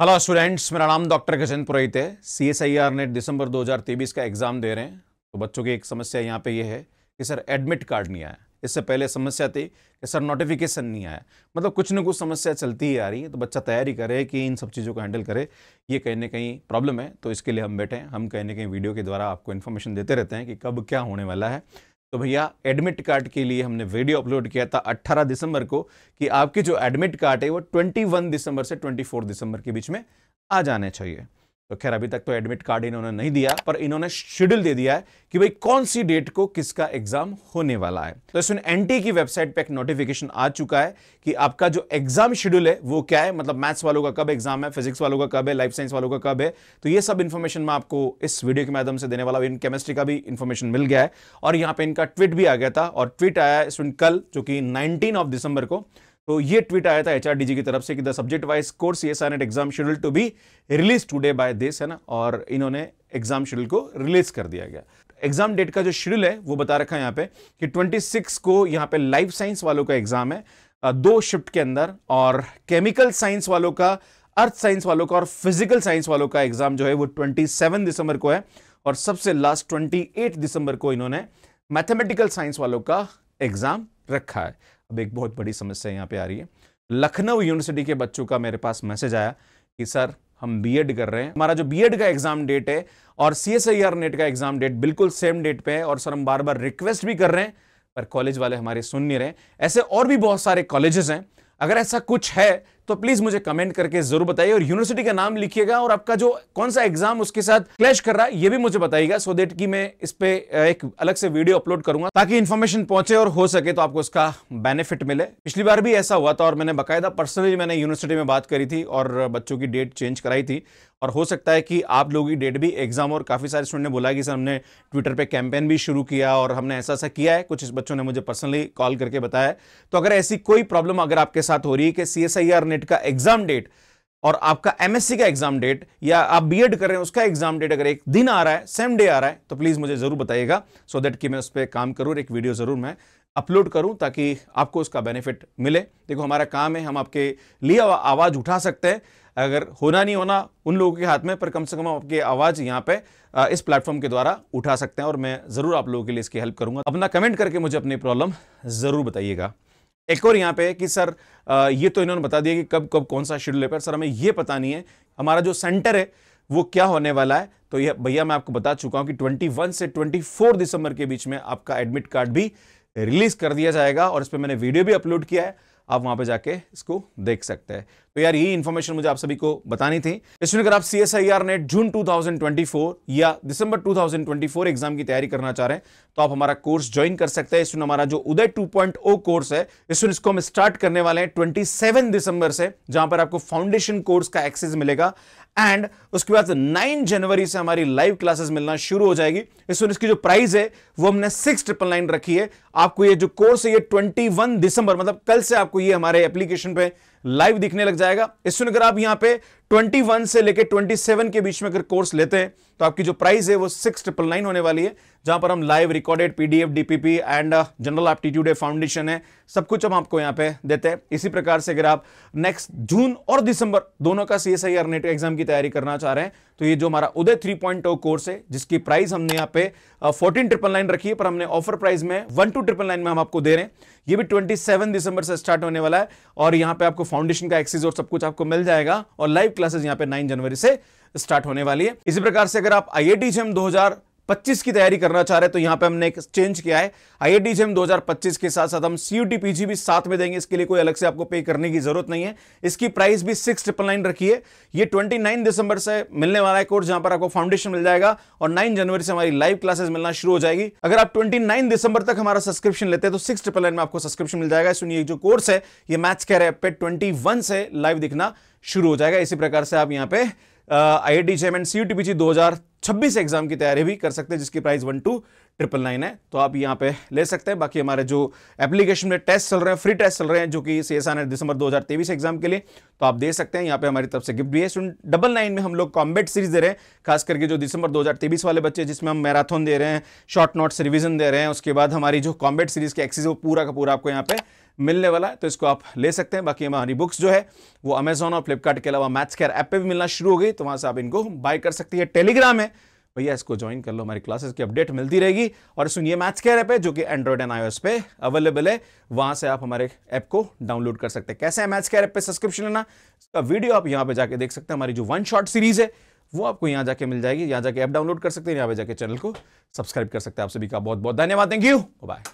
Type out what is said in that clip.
hello students मेरा नाम doctor Kishan Purohit है C S I R NET दिसंबर 2023 का एग्ज़ाम दे रहे हैं तो बच्चों की एक समस्या यहाँ पे ये यह है कि सर एडमिट कार्ड नहीं आया इससे पहले समस्या थी कि सर नोटिफिकेशन नहीं आया मतलब कुछ ना कुछ समस्या चलती ही आ रही है तो बच्चा तैयारी करे कि इन सब चीज़ों को हैंडल करे ये कहीं ना कहीं प्रॉब्लम है तो इसके लिए हम बैठे हैं हम कहीं ना कहीं वीडियो के द्वारा आपको इन्फॉर्मेशन देते रहते हैं कि कब क्या होने वाला है तो भैया एडमिट कार्ड के लिए हमने वीडियो अपलोड किया था 18 दिसंबर को कि आपके जो एडमिट कार्ड है वो 21 दिसंबर से 24 दिसंबर के बीच में आ जाने चाहिए तो खैर अभी तक तो एडमिट कार्ड इन्होंने नहीं दिया पर इन्होंने शेड्यूल दे दिया है कि भाई कौन सी डेट को किसका एग्जाम होने वाला है तो इसमें एनटी की वेबसाइट पे एक नोटिफिकेशन आ चुका है कि आपका जो एग्जाम शेड्यूल है वो क्या है मतलब मैथ्स वालों का कब एग्जाम है फिजिक्स वालों का कब है लाइफ साइंस वालों का कब है तो ये सब इन्फॉर्मेशन मैं आपको इस वीडियो के माध्यम से देने वाला इन केमिस्ट्री का भी इन्फॉर्मेशन मिल गया है और यहाँ पे इनका ट्वीट भी आ गया था और ट्वीट आया है कल जो कि नाइनटीन ऑफ दिसंबर को तो ये ट्वीट आया था एचआरडीजी की तरफ से कि द सब्जेक्ट वाइज कोर्स ये NET exam schedule to be release today by this है ना और इन्होंने एग्जाम शेड्यूल को रिलीज कर दिया गया एग्जाम डेट का जो शेड्यूल है वो बता रखा है यहाँ पे कि 26 को यहाँ पे लाइफ साइंस वालों का एग्जाम है दो शिफ्ट के अंदर और केमिकल साइंस वालों का अर्थ साइंस वालों का और फिजिकल साइंस वालों का एग्जाम जो है वो 27 दिसंबर को है और सबसे लास्ट 28 दिसंबर को इन्होंने मैथमेटिकल साइंस वालों का एग्जाम रखा है अब एक बहुत बड़ी समस्या यहाँ पे आ रही है लखनऊ यूनिवर्सिटी के बच्चों का मेरे पास मैसेज आया कि सर हम बीएड कर रहे हैं हमारा जो बीएड का एग्जाम डेट है और C S I R NET का एग्जाम डेट बिल्कुल सेम डेट पे है और सर हम बार बार रिक्वेस्ट भी कर रहे हैं पर कॉलेज वाले हमारे सुन नहीं रहे ऐसे और भी बहुत सारे कॉलेजेस हैं अगर ऐसा कुछ है तो प्लीज मुझे कमेंट करके जरूर बताइए और यूनिवर्सिटी का नाम लिखिएगा और आपका जो कौन सा एग्जाम उसके साथ क्लैश कर रहा है यह भी मुझे बताइएगा सो देट की मैं इस पर एक अलग से वीडियो अपलोड करूंगा ताकि इन्फॉर्मेशन पहुंचे और हो सके तो आपको उसका बेनिफिट मिले पिछली बार भी ऐसा हुआ था और मैंने बकायदा पर्सनली मैंने यूनिवर्सिटी में बात करी थी और बच्चों की डेट चेंज कराई थी और हो सकता है कि आप लोगों की डेट भी एग्जाम और काफ़ी सारे स्टूडेंट ने बोला कि सर हमने ट्विटर पे कैंपेन भी शुरू किया और हमने ऐसा ऐसा किया है कुछ इस बच्चों ने मुझे पर्सनली कॉल करके बताया तो अगर ऐसी कोई प्रॉब्लम अगर आपके साथ हो रही है कि सी ने नेट का एग्जाम डेट और आपका एमएससी का एग्जाम डेट या आप बीएड कर रहे हैं उसका एग्जाम डेट अगर एक दिन आ रहा है सेम डे आ रहा है तो प्लीज़ मुझे ज़रूर बताइएगा सो so दैट कि मैं उस पर काम करूँ एक वीडियो ज़रूर मैं अपलोड करूं ताकि आपको उसका बेनिफिट मिले देखो हमारा काम है हम आपके लिए आवाज़ उठा सकते हैं अगर होना नहीं होना उन लोगों के हाथ में पर कम से कम आपकी आवाज़ यहाँ पे इस प्लेटफॉर्म के द्वारा उठा सकते हैं और मैं ज़रूर आप लोगों के लिए इसकी हेल्प करूंगा अपना कमेंट करके मुझे अपनी प्रॉब्लम ज़रूर बताइएगा एक और यहाँ पे कि सर ये तो इन्होंने बता दिया कि कब कब कौन सा शेड्यूल है पर सर हमें ये पता नहीं है हमारा जो सेंटर है वो क्या होने वाला है तो यह भैया मैं आपको बता चुका हूँ कि 21 से 24 दिसंबर के बीच में आपका एडमिट कार्ड भी रिलीज कर दिया जाएगा और इस पर मैंने वीडियो भी अपलोड किया है आप वहां पे जाके इसको देख सकते हैं तो यार यही इन्फॉर्मेशन मुझे आप सभी को बतानी थी इसमें अगर आप C S I R NET जून 2024 या दिसंबर 2024 एग्जाम की तैयारी करना चाह रहे हैं तो आप हमारा कोर्स ज्वाइन कर सकते हैं इसमें हमारा जो उदय 2.0 कोर्स है इसमें इसको हम स्टार्ट करने वाले हैं 27 दिसंबर से जहां पर आपको फाउंडेशन कोर्स का एक्सेस मिलेगा एंड उसके बाद नाइन जनवरी से हमारी लाइव क्लासेस मिलना शुरू हो जाएगी इस इसकी जो प्राइस है वो हमने सिक्स ट्रिपल नाइन रखी है आपको ये जो कोर्स है ये ट्वेंटी वन दिसंबर मतलब कल से आपको ये हमारे एप्लीकेशन पे लाइव दिखने लग जाएगा इसमें अगर आप यहां पे 21 से लेके 27 के बीच में अगर कोर्स लेते हैं तो आपकी जो प्राइस है वो सिक्स ट्रिपल नाइन होने वाली है जहां पर हम live recorded PDF DPP and uh, general aptitude है फाउंडेशन है सब कुछ हम आपको यहां पे देते हैं इसी प्रकार से अगर आप नेक्स्ट जून और दिसंबर दोनों का सी एस नेट एग्जाम की तैयारी करना चाह रहे हैं तो ये जो हमारा उदय थ्री पॉइंट कोर्स है जिसकी प्राइस हमने यहाँ पे फोर्टीन ट्रिपल नाइन रखी है पर हमने ऑफर प्राइस में वन टू ट्रिपल नाइन में हम आपको दे रहे हैं ये भी ट्वेंटी सेवन दिसंबर से स्टार्ट होने वाला है और यहाँ पे आपको फाउंडेशन का एक्सेस और सब कुछ आपको मिल जाएगा और लाइव क्लासेस यहाँ पे नाइन जनवरी से स्टार्ट होने वाली है इसी प्रकार से अगर आप आई आई टी 2025 की तैयारी करना चाह रहे हैं तो यहां पे हमने एक चेंज किया है आई जेम 2025 के साथ साथ हम सी पीजी भी साथ में देंगे इसके लिए कोई अलग से आपको पे करने की जरूरत नहीं है इसकी प्राइस भी सिक्स ट्रिपल नाइन रखिए ये 29 दिसंबर से मिलने वाला है कोर्स जहां पर आपको फाउंडेशन मिल जाएगा और नाइन जनवरी से हमारी लाइव क्लासेस मिलना शुरू हो जाएगी अगर आप ट्वेंटी नाइन दिसंबर तक हमारा सब्सक्रिप्शन लेते हैं तो सिक्स ट्रिपल नाइन में आपको सब्सक्रिप्शन मिल जाएगा सुनिए जो कोर्स है ये मैथ्स कह रहे हैं ट्वेंटी वन से लाइव दिखना शुरू हो जाएगा इसी प्रकार से आप यहाँ पे I I T JAM and C U T P G दो हजार छब्बीस एग्जाम की तैयारी भी कर सकते हैं जिसकी price one two triple nine है तो आप यहाँ पे ले सकते हैं बाकी हमारे जो एप्लीकेशन में टेस्ट चल रहे हैं फ्री टेस्ट चल रहे हैं जो कि सी एस आन है दिसंबर दो एग्जाम के लिए तो आप दे सकते हैं यहाँ पे हमारी तरफ से गिफ्ट भी है डबल नाइन में हम लोग कॉम्बेट सीरीज दे रहे हैं खास करके जो दिसंबर दो वाले बच्चे जिसमें हम मैराथन दे रहे हैं शॉर्ट नोट्स रिविजन दे रहे हैं उसके बाद हमारी जो कॉम्बेट सीरीज के एक्सीज वो पूरा का पूरा आपको यहाँ पे मिलने वाला है तो इसको आप ले सकते हैं बाकी हमारी बुक्स जो है वो अमेजोन और फ्लिपकार्ट के अलावा मैथ्स केयर ऐप पर भी मिलना शुरू हो गई तो वहाँ से आप इनको बाय कर सकती है टेलीग्राम है भैया इसको ज्वाइन कर लो हमारी क्लासेस की अपडेट मिलती रहेगी और सुनिए मैथ्स केयर ऐप है जो कि एंड्रॉयड एंड आईओएस पे अवेलेबल है वहाँ से आप हमारे ऐप को डाउनलोड कर सकते हैं कैसे है मैथ्स केयर ऐप पे सब्सक्रिप्शन लेना इसका वीडियो आप यहाँ पे जाके देख सकते हैं हमारी जो वन शॉट सीरीज है वो आपको यहाँ जाके मिल जाएगी यहाँ जाके ऐप डाउनलोड कर सकते हैं यहाँ पे जाके चैनल को सब्सक्राइब कर सकते हैं आप सभी का बहुत बहुत धन्यवाद थैंक यू बाय